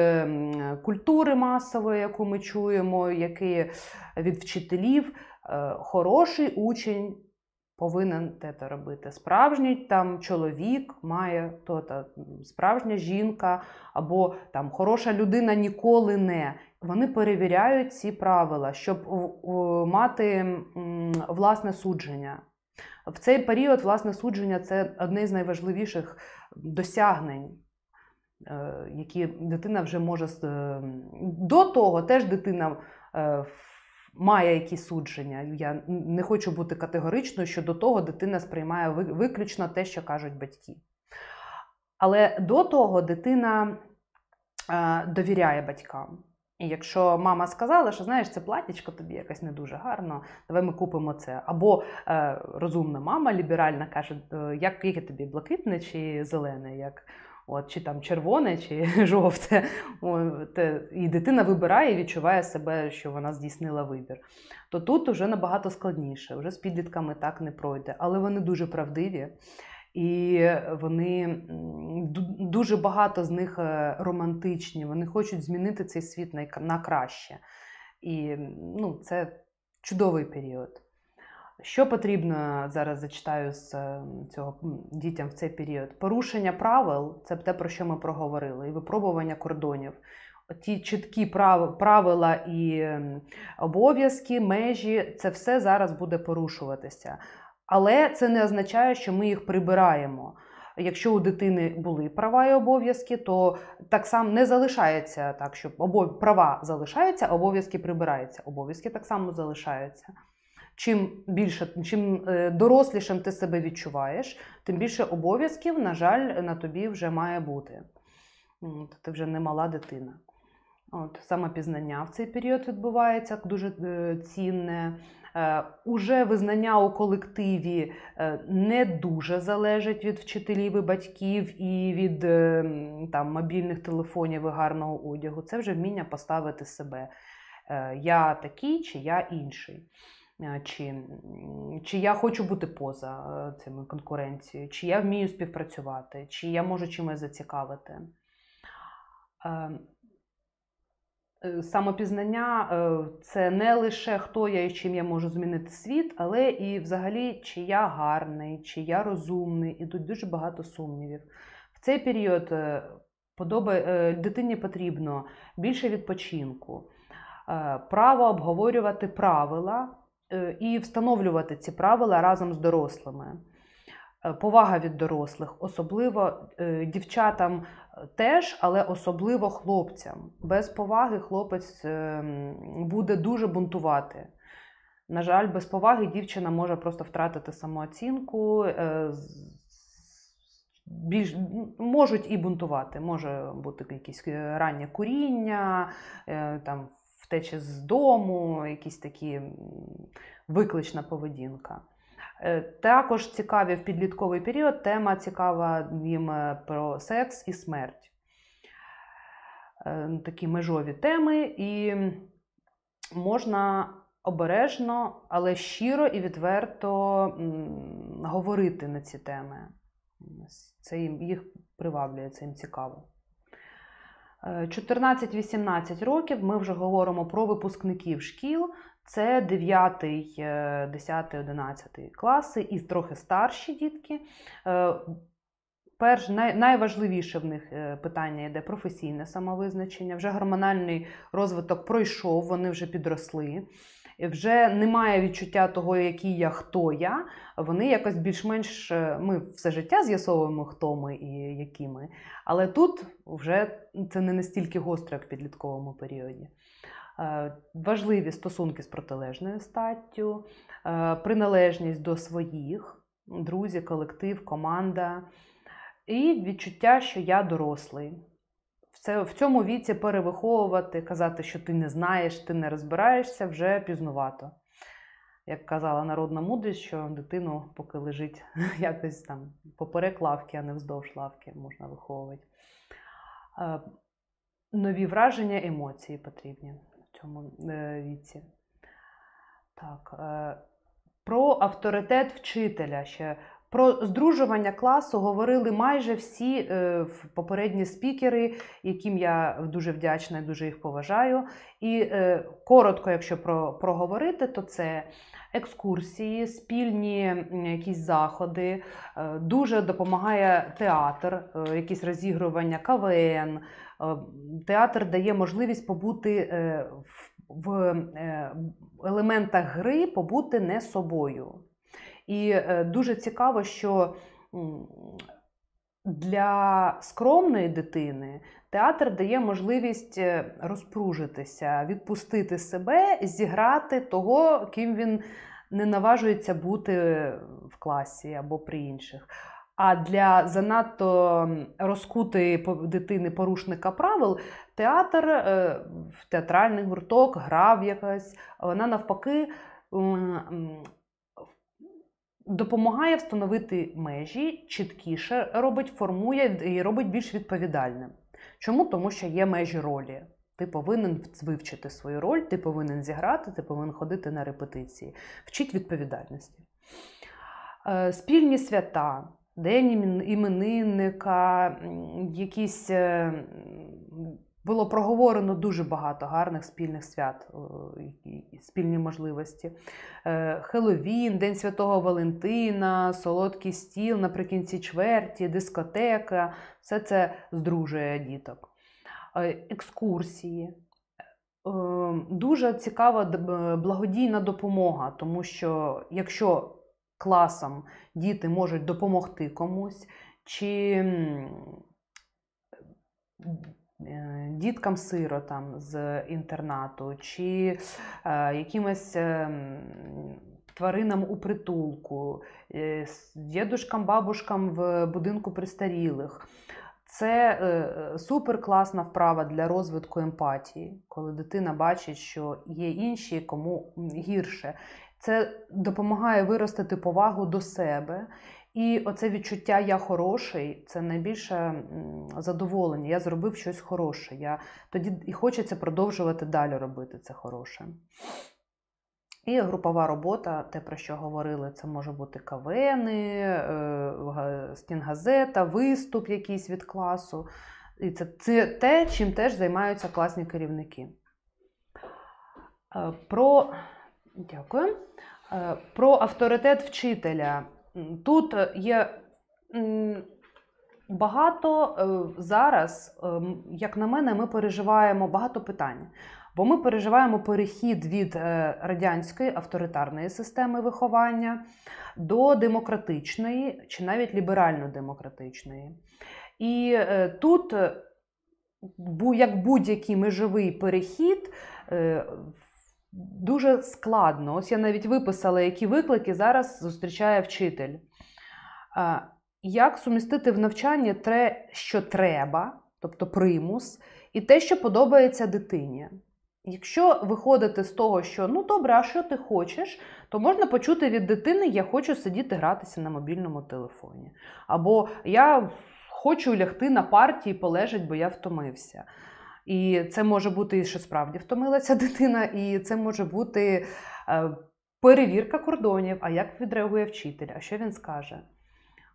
культури масової, яку ми чуємо, які від вчителів. Хороший учень повинен те-то робити. Справжній там чоловік має то справжня жінка або там хороша людина ніколи не. Вони перевіряють ці правила, щоб мати власне судження. В цей період власне судження це одне з найважливіших досягнень. Е, які дитина вже може до того, теж дитина в. Е, має якісь судження. Я не хочу бути категоричною щодо того, дитина сприймає виключно те, що кажуть батьки. Але до того дитина е, довіряє батькам. І якщо мама сказала, що знаєш, це платічко тобі якось не дуже гарно, давай ми купимо це. Або е, розумна мама ліберальна каже, «Е, як яке тобі блакитне чи зелене, як от, чи там червоне, чи жовте. От, е, І дитина вибирає і відчуває себе, що вона здійснила вибір. То тут вже набагато складніше, вже з підлітками так не пройде, але вони дуже правдиві. І вони дуже багато з них е, романтичні, вони хочуть змінити цей світ на краще. І ну, це чудовий період. Що потрібно зараз зачитаю з е, цього дітям в цей період? Порушення правил це те, про що ми проговорили, і випробування кордонів. Ті чіткі правила і обов'язки, межі це все зараз буде порушуватися. Але це не означає, що ми їх прибираємо. Якщо у дитини були права і обов'язки, то так само не залишається так, що права залишаються, обов'язки прибираються. Обов'язки так само залишаються. Чим більше, чим е, дорослішим ти себе відчуваєш, тим більше обов'язків, на жаль, на тобі вже має бути. От, Ти вже не мала дитина. От, пізнання в цей період відбувається дуже е, цінне. Е, уже визнання у колективі не дуже залежить від вчителів і батьків і від там, мобільних телефонів і гарного одягу. Це вже вміння поставити себе. я такий чи я інший. Е, чи чи я хочу бути поза е, цими конкуренцією, чи я вмію співпрацювати, чи я можу чимось зацікавити. Е, самопізнання це не лише хто я і чим я можу змінити світ, але і взагалі, чи я гарний, чи я розумний, і тут дуже багато сумнівів. В цей період подоби, дитині потрібно більше відпочинку, право обговорювати правила Е, і встановлювати ці правила разом з дорослими. Е, повага від дорослих, особливо е, дівчатам теж, але особливо хлопцям. Без поваги хлопець буде дуже бунтувати. На жаль, без поваги дівчина може просто втратити самооцінку, більш можуть і бунтувати. Може бути якісь раннє куріння, там втечі з дому, якісь такі виклична поведінка. Е, також цікаві в підлітковий період тема цікава їм е, про секс і смерть. Е, такі межові теми, і можна обережно, але щиро і відверто говорити на ці теми. Це їм їх приваблює, це їм цікаво. 14-18 років ми вже говоримо про випускників шкіл. Це 9, 10, 11 класи і трохи старші дітки. Е, перш най, найважливіше в них е, питання йде професійне самовизначення. Вже гормональний розвиток пройшов, вони вже підросли вже немає відчуття того, який я, хто я. Вони якось більш-менш е, ми все життя з'ясовуємо, хто ми і які ми. Але тут вже це не настільки гостро, як в підлітковому періоді. Е, важливі стосунки з протилежною статтю, е, приналежність до своїх, друзі, колектив, команда і відчуття, що я дорослий це в цьому віці перевиховувати, казати, що ти не знаєш, ти не розбираєшся, вже пізнувато. Як казала народна мудрість, що дитину, поки лежить якось там поперек лавки, а не вздовж лавки, можна виховувати. Е, нові враження, емоції потрібні в цьому е, віці. Так. Е, про авторитет вчителя ще про здружування класу говорили майже всі е, попередні спікери, яким я дуже вдячна і дуже їх поважаю. І е, коротко, якщо про, проговорити, то це екскурсії, спільні якісь заходи, е, дуже допомагає театр, е, якісь розігрування КВН. Е, театр дає можливість побути е, в, в е, елементах гри, побути не собою. І е, дуже цікаво, що для скромної дитини театр дає можливість е, розпружитися, відпустити себе, зіграти того, ким він не наважується бути в класі або при інших. А для занадто розкутої дитини порушника правил театр е, в театральний гурток грав якась. Вона навпаки допомагає встановити межі, чіткіше робить, формує і робить більш відповідальним. Чому? Тому що є межі ролі. Ти повинен вивчити свою роль, ти повинен зіграти, ти повинен ходити на репетиції. Вчить відповідальності. Е, спільні свята, день іменинника, якісь е, було проговорено дуже багато гарних спільних свят, спільні можливості. Е, Хеловін, День Святого Валентина, Солодкий стіл наприкінці чверті, дискотека все це здружує діток. Е, екскурсії. Е, дуже цікава благодійна допомога, тому що якщо класом діти можуть допомогти комусь, чи Е, діткам-сиротам з інтернату, чи е, якимось е, тваринам у притулку, дідушкам, бабушкам в будинку престарілих. Це е, супер класна вправа для розвитку емпатії, коли дитина бачить, що є інші, кому гірше. Це допомагає виростити повагу до себе і оце відчуття я хороший це найбільше задоволення. Я зробив щось хороше. Я Тоді і хочеться продовжувати далі робити це хороше. І групова робота, те, про що говорили, це може бути кавени, е, стінгазета, виступ якийсь від класу. І це, це те, чим теж займаються класні керівники. Е, про Дякую. Е, про авторитет вчителя. Тут е, є багато е, зараз, е, як на мене, ми переживаємо багато питань. Бо ми переживаємо перехід від радянської авторитарної системи виховання до демократичної чи навіть ліберально-демократичної. І тут, як будь-який межовий перехід, в дуже складно. Ось я навіть виписала, які виклики зараз зустрічає вчитель. Як сумістити в навчанні те, що треба, тобто примус, і те, що подобається дитині. Якщо виходити з того, що ну добре, а що ти хочеш, то можна почути від дитини Я хочу сидіти гратися на мобільному телефоні. Або я хочу лягти на партії, полежать, бо я втомився. І це може бути, що справді втомилася дитина, і це може бути е, перевірка кордонів, а як відреагує вчитель, а що він скаже.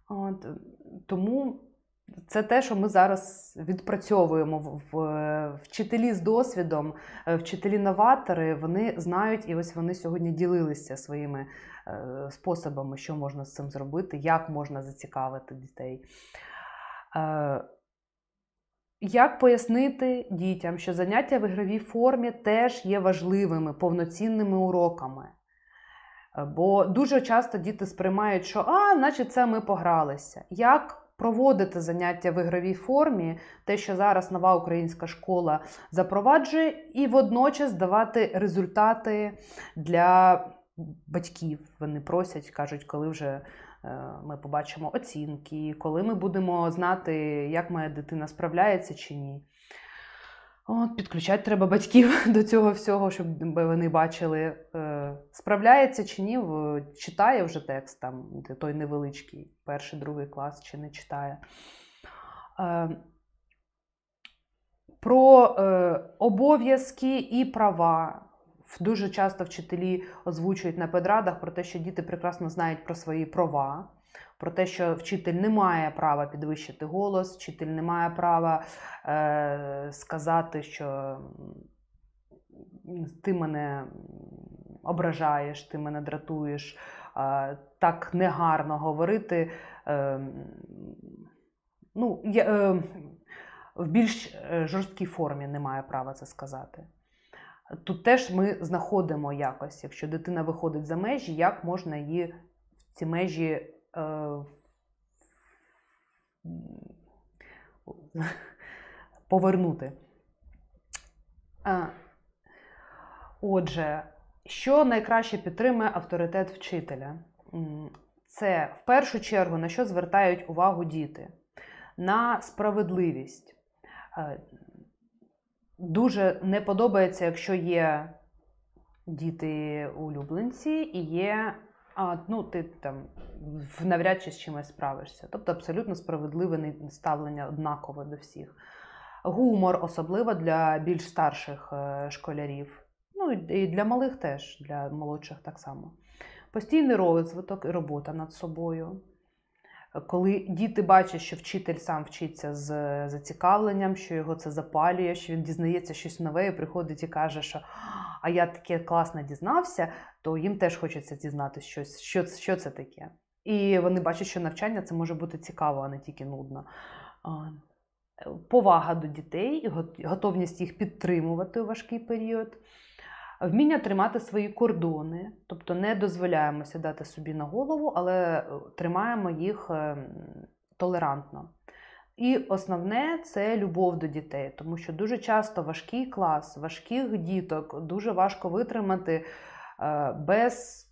От, Тому це те, що ми зараз відпрацьовуємо в вчителі з досвідом, е, вчителі-новатори вони знають і ось вони сьогодні ділилися своїми е, способами, що можна з цим зробити, як можна зацікавити дітей. Як пояснити дітям, що заняття в ігровій формі теж є важливими повноцінними уроками? Бо дуже часто діти сприймають, що а, значить, це ми погралися. Як проводити заняття в ігровій формі, те, що зараз нова українська школа запроваджує, і водночас давати результати для батьків? Вони просять, кажуть, коли вже Е, ми побачимо оцінки, коли ми будемо знати, як моя дитина справляється чи ні. От, Підключати треба батьків до цього всього, щоб вони бачили, е, справляється чи ні, читає вже текст, там, той невеличкий, перший, другий клас чи не читає. Е, про обов'язки і права. Дуже часто вчителі озвучують на педрадах про те, що діти прекрасно знають про свої права. Про те, що вчитель не має права підвищити голос, вчитель не має права е, сказати, що ти мене ображаєш, ти мене дратуєш, е, так негарно говорити. Е, ну, я, е, В більш е, жорсткій формі не має права це сказати. Тут теж ми знаходимо якось, якщо дитина виходить за межі, як можна її в ці межі е, повернути. А, Отже, що найкраще підтримує авторитет вчителя? Це в першу чергу на що звертають увагу діти? На справедливість. Е, дуже не подобається, якщо є діти-улюбленці і є. А, ну, ти там навряд чи з чимось справишся. Тобто абсолютно справедливе ставлення однакове до всіх. Гумор, особливо для більш старших е, школярів. Ну і для малих теж, для молодших так само. Постійний розвиток і робота над собою. Коли діти бачать, що вчитель сам вчиться з зацікавленням, що його це запалює, що він дізнається щось нове, і приходить і каже, що а я таке класне дізнався, то їм теж хочеться дізнати щось, що, що це таке. І вони бачать, що навчання це може бути цікаво, а не тільки нудно. Повага до дітей, готовність їх підтримувати у важкий період вміння тримати свої кордони, тобто не дозволяємо сідати собі на голову, але е, тримаємо їх е, толерантно. І основне це любов до дітей, тому що дуже часто важкий клас, важких діток дуже важко витримати е, без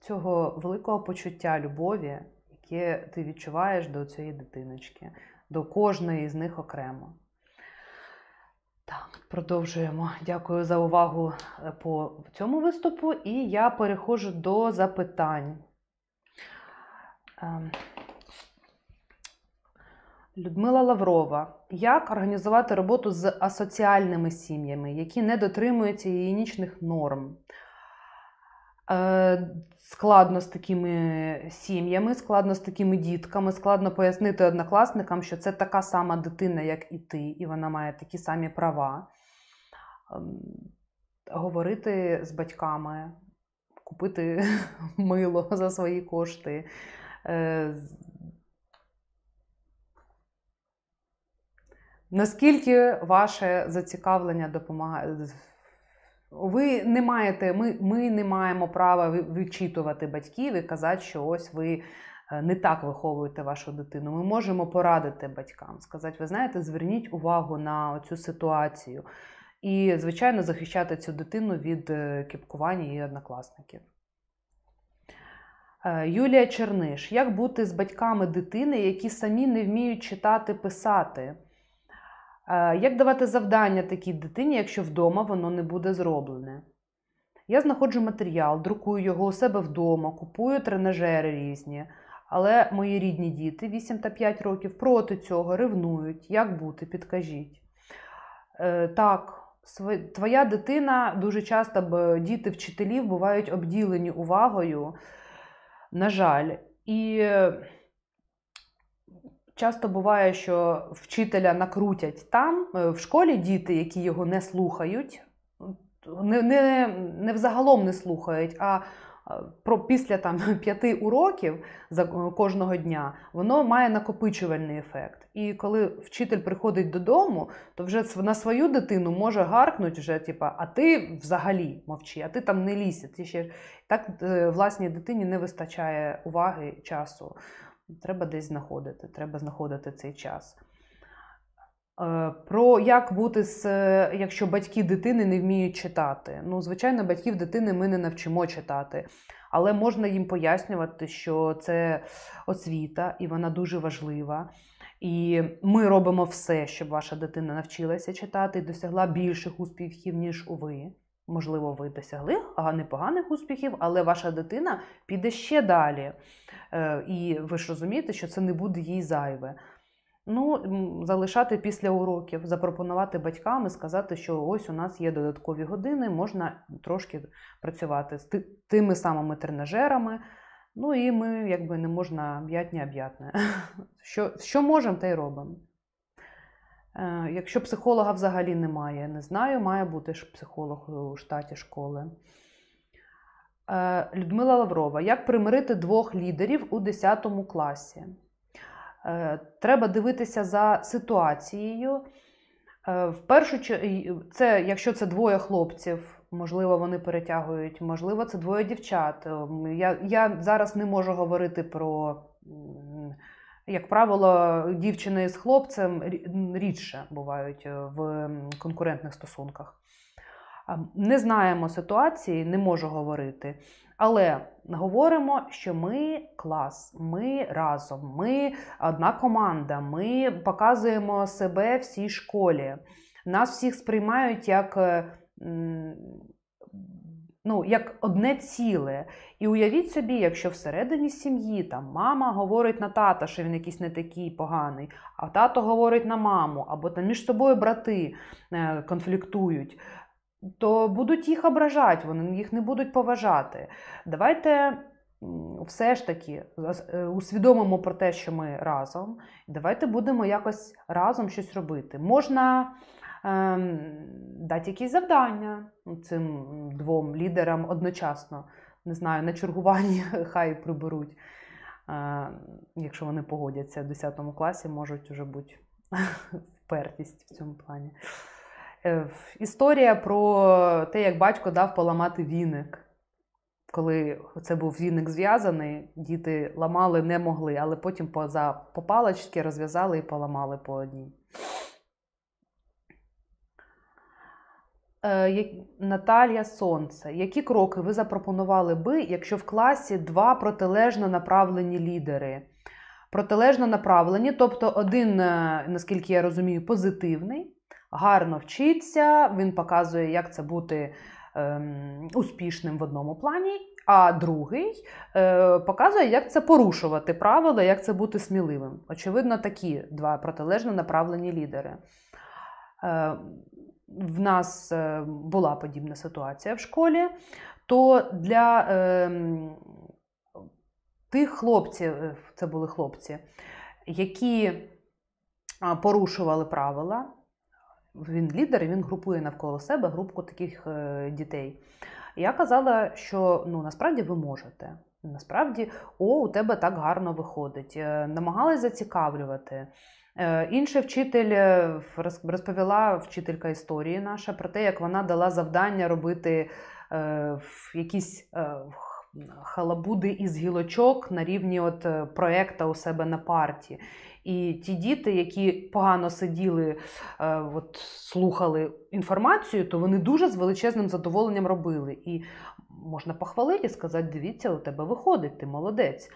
цього великого почуття любові, яке ти відчуваєш до цієї дитиночки, до кожної з них окремо. Так, продовжуємо. Дякую за увагу е, по цьому виступу, і я переходжу до запитань. Ем, Людмила Лаврова. Як організувати роботу з асоціальними сім'ями, які не дотримуються гігієнічних норм? Е, складно з такими сім'ями, складно з такими дітками, складно пояснити однокласникам, що це така сама дитина, як і ти, і вона має такі самі права. Ем, говорити з батьками, купити мило за свої кошти. Е, наскільки ваше зацікавлення допомагає? Ви не маєте, ми ми не маємо права відчитувати батьків і казати, що ось ви е, не так виховуєте вашу дитину. Ми можемо порадити батькам, сказати, ви знаєте, зверніть увагу на цю ситуацію і, звичайно, захищати цю дитину від е, кіпкування її однокласників. Е, Юлія Черниш, як бути з батьками дитини, які самі не вміють читати писати? Як давати завдання такій дитині, якщо вдома воно не буде зроблене? Я знаходжу матеріал, друкую його у себе вдома, купую тренажери різні. Але мої рідні діти 8 та 5 років проти цього ревнують. Як бути, підкажіть. Е, так, твоя дитина дуже часто діти вчителів бувають обділені увагою. На жаль, і часто буває, що вчителя накрутять там, е, в школі діти, які його не слухають, не не, не взагалом не слухають. а е, про Після там п'яти уроків за е, кожного дня воно має накопичувальний ефект. І коли вчитель приходить додому, то вже на свою дитину може гаркнути вже, типа, а ти взагалі мовчи, а ти там не лізь. Ти ще так власній дитині не вистачає уваги, часу. Треба десь знаходити, треба знаходити цей час. Е, про як бути з е, якщо батьки дитини не вміють читати. Ну, звичайно, батьків дитини ми не навчимо читати, але можна їм пояснювати, що це освіта і вона дуже важлива. І ми робимо все, щоб ваша дитина навчилася читати і досягла більших успіхів, ніж у ви. Можливо, ви досягли непоганих успіхів, але ваша дитина піде ще далі. Е, і ви ж розумієте, що це не буде їй зайве. Ну, залишати після уроків, запропонувати батькам і сказати, що ось у нас є додаткові години, можна трошки працювати з тими самими тренажерами. Ну і ми якби не можна об'ятне об'ятне. Що що можемо, те й робимо. Е, якщо психолога взагалі немає, не знаю, має бути психолог у штаті школи. Е, Людмила Лаврова. Як примирити двох лідерів у 10 класі? Е, треба дивитися за ситуацією. Е, в першу чергу, це, якщо це двоє хлопців, можливо, вони перетягують, можливо, це двоє дівчат. Я, Я зараз не можу говорити про. Як правило, дівчини з хлопцем рідше бувають в конкурентних стосунках. Не знаємо ситуації, не можу говорити. Але говоримо, що ми клас, ми разом, ми одна команда, ми показуємо себе всій школі. Нас всіх сприймають як е, ну, як одне ціле. І уявіть собі, якщо всередині сім'ї там мама говорить на тата, що він якийсь не такий поганий, а тато говорить на маму, або там між собою брати е, конфліктують то будуть їх ображати, вони їх не будуть поважати. Давайте. Все ж таки е, усвідомимо про те, що ми разом. Давайте будемо якось разом щось робити. Можна ем, дати якісь завдання цим двом лідерам одночасно, не знаю, на чергуванні хай приберуть. Ем, якщо вони погодяться в 10 класі, можуть вже бути впертість в цьому плані. Е, історія про те, як батько дав поламати віник. Коли це був віник зв'язаний, діти ламали, не могли, але потім поза по палочці розв'язали і поламали по одній. Е, Наталія Сонце. Які кроки ви запропонували би, якщо в класі два протилежно направлені лідери? Протилежно направлені, тобто один, е, наскільки я розумію, позитивний гарно вчиться, він показує, як це бути ем, успішним в одному плані. А другий е, показує, як це порушувати правила, як це бути сміливим. Очевидно, такі два протилежно направлені лідери. Е, в нас е, була подібна ситуація в школі, то для е, тих хлопців, е, це були хлопці, які порушували правила, він лідер, і він групує навколо себе групку таких е, дітей. Я казала, що ну насправді ви можете. Насправді, о, у тебе так гарно виходить. Е, намагалась зацікавлювати. Е, інший вчитель розповіла вчителька історії наша про те, як вона дала завдання робити якісь халабуди із гілочок на рівні от е, проекта у себе на парті. І ті діти, які погано сиділи, е, от, слухали інформацію, то вони дуже з величезним задоволенням робили. І можна похвалити, сказати: дивіться, у тебе виходить, ти молодець.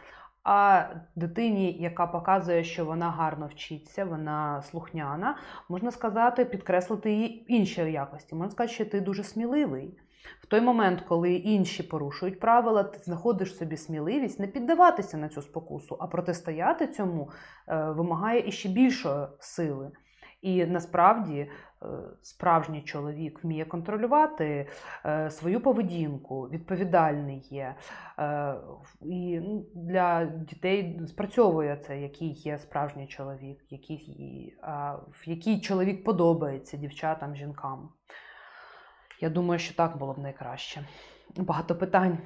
А дитині, яка показує, що вона гарно вчиться, вона слухняна, можна сказати, підкреслити її інші якості. Можна сказати, що ти дуже сміливий. В той момент, коли інші порушують правила, ти знаходиш собі сміливість не піддаватися на цю спокусу, а протистояти цьому е, вимагає іще більшої сили. І насправді е, справжній чоловік вміє контролювати е, свою поведінку, відповідальний є. І ну, для дітей спрацьовує це, який є справжній чоловік, який, в який чоловік подобається дівчатам, жінкам. Я думаю, що так було б найкраще. Багато питань.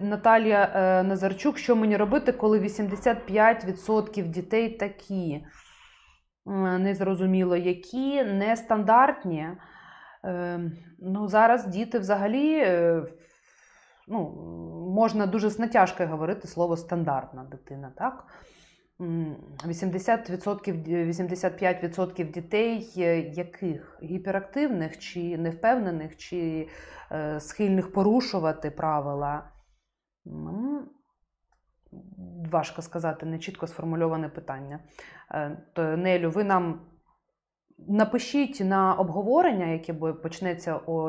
Наталія е, Назарчук, що мені робити, коли 85% дітей такі? Е, незрозуміло які, нестандартні. Е, ну, Зараз діти взагалі ну, можна дуже з натяжкою говорити слово стандартна дитина. так? 80%, 85% дітей, е, яких гіперактивних чи невпевнених, чи е, схильних порушувати правила. Ну, важко сказати, нечітко сформульоване питання. Е, то, Нелю, ви нам напишіть на обговорення, яке почнеться о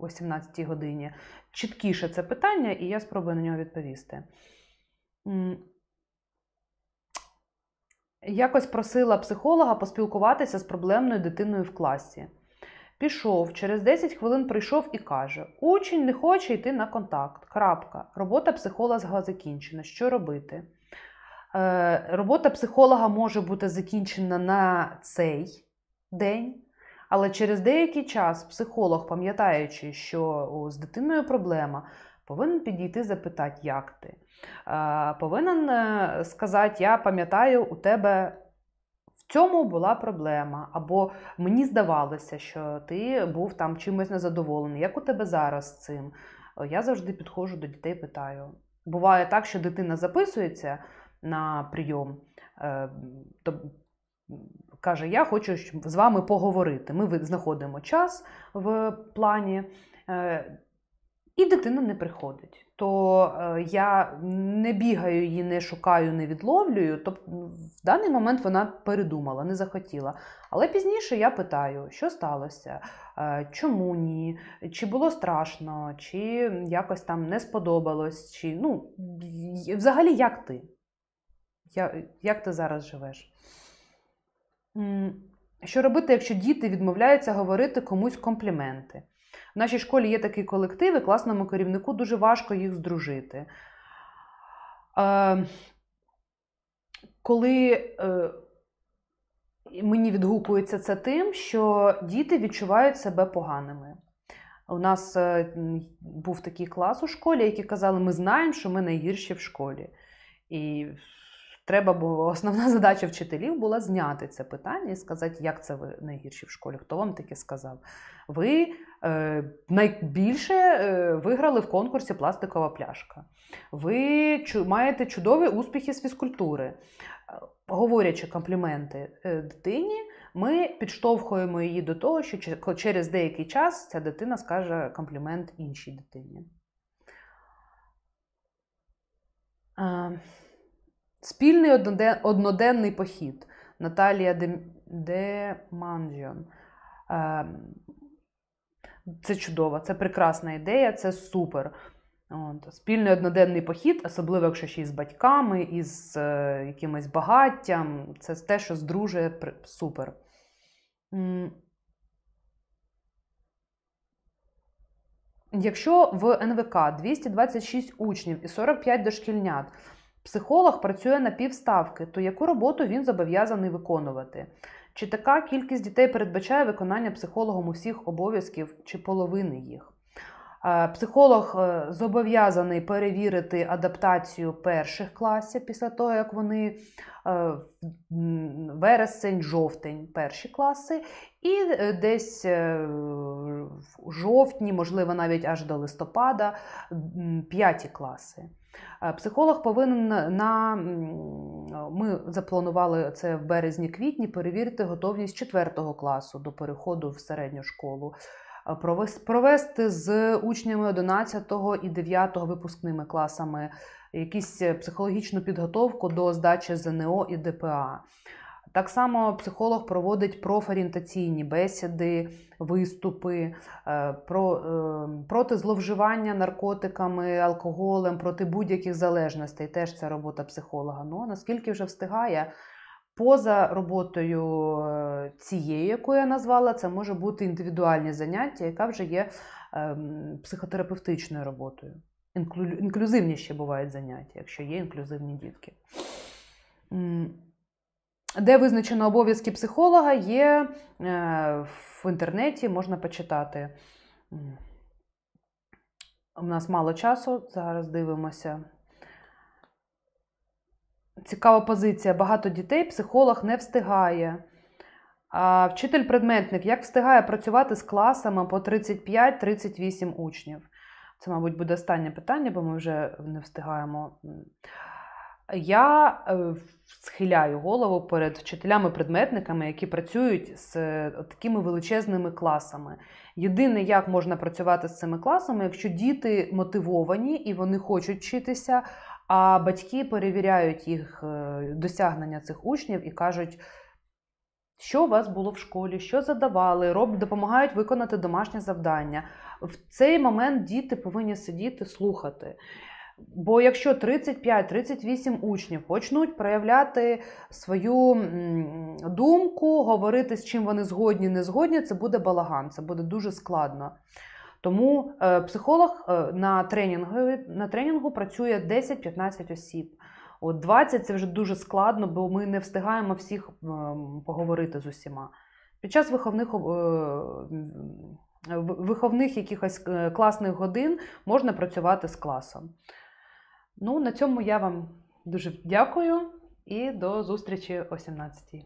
17-й годині, чіткіше це питання, і я спробую на нього відповісти. Якось просила психолога поспілкуватися з проблемною дитиною в класі. Пішов, через 10 хвилин прийшов і каже: Учень не хоче йти на контакт. крапка. Робота психолога закінчена. Що робити? Е, Робота психолога може бути закінчена на цей день, але через деякий час психолог, пам'ятаючи, що з дитиною проблема, Повинен підійти запитати, як ти. Е, повинен е, сказати, я пам'ятаю, у тебе в цьому була проблема. Або мені здавалося, що ти був там чимось незадоволений. Як у тебе зараз з цим? Е, я завжди підходжу до дітей питаю. Буває так, що дитина записується на прийом, то каже, я хочу з вами поговорити. Ми знаходимо час в плані. І дитина не приходить. То е, я не бігаю її, не шукаю, не відловлюю. Тобто в даний момент вона передумала, не захотіла. Але пізніше я питаю, що сталося, е, чому ні, чи було страшно, чи якось там не сподобалось, чи ну, взагалі, як ти? Я, Як ти зараз живеш? Що робити, якщо діти відмовляються говорити комусь компліменти? В нашій школі є такі колективи, класному керівнику дуже важко їх здружити. Е, коли е, мені відгукується це тим, що діти відчувають себе поганими. У нас е, був такий клас у школі, які казали, ми знаємо, що ми найгірші в школі. І треба, бо основна задача вчителів була зняти це питання і сказати, як це ви найгірші в школі, хто вам таке сказав. Ви Е, найбільше е, виграли в конкурсі пластикова пляшка. Ви маєте чудові успіхи з фізкультури. Е, говорячи компліменти дитині, ми підштовхуємо її до того, що через деякий час ця дитина скаже комплімент іншій дитині. Спільний одноденний похід Наталія Деманджіон. Ем, це чудово, це прекрасна ідея, це супер. От. Спільний одноденний похід, особливо якщо ще й з батьками, із е, якимось багаттям, це те, що здружує супер. Якщо в НВК 226 учнів і 45 дошкільнят, психолог працює на півставки, то яку роботу він зобов'язаний виконувати? Чи така кількість дітей передбачає виконання психологом усіх обов'язків чи половини їх? Е, психолог е, зобов'язаний перевірити адаптацію перших класів після того, як вони е, вересень, жовтень, перші класи, і десь в жовтні, можливо, навіть аж до листопада, п'яті класи. Е, психолог повинен на ми запланували це в березні-квітні перевірити готовність 4 класу до переходу в середню школу, е, провести з учнями 11 і 9 випускними класами якісь психологічну підготовку до здачі ЗНО і ДПА. Так само психолог проводить профорієнтаційні бесіди, виступи, е, про, е, проти зловживання наркотиками, алкоголем, проти будь-яких залежностей. Теж це робота психолога. Ну, наскільки вже встигає. Поза роботою е, цією, яку я назвала, це може бути індивідуальні заняття, яка вже є ем, психотерапевтичною роботою. Інклюзивні ще бувають заняття, якщо є інклюзивні дітки. Де визначено обов'язки психолога, є е, в інтернеті, можна почитати. У нас мало часу, зараз дивимося. Цікава позиція. Багато дітей психолог не встигає. А Вчитель-предметник як встигає працювати з класами по 35-38 учнів? Це, мабуть, буде останнє питання, бо ми вже не встигаємо я е, схиляю голову перед вчителями-предметниками, які працюють з е, такими величезними класами. Єдине, як можна працювати з цими класами, якщо діти мотивовані і вони хочуть вчитися, а батьки перевіряють їх е, досягнення цих учнів і кажуть. Що у вас було в школі, що задавали, роб, допомагають виконати домашнє завдання. В цей момент діти повинні сидіти, слухати. Бо якщо 35-38 учнів почнуть проявляти свою думку, говорити, з чим вони згодні, не згодні, це буде балаган, це буде дуже складно. Тому е, психолог е, на тренінгу, на тренінгу працює 10-15 осіб. От 20 це вже дуже складно, бо ми не встигаємо всіх поговорити з усіма. Під час виховних е, виховних якихось класних годин можна працювати з класом. Ну, на цьому я вам дуже дякую і до зустрічі о 17-й.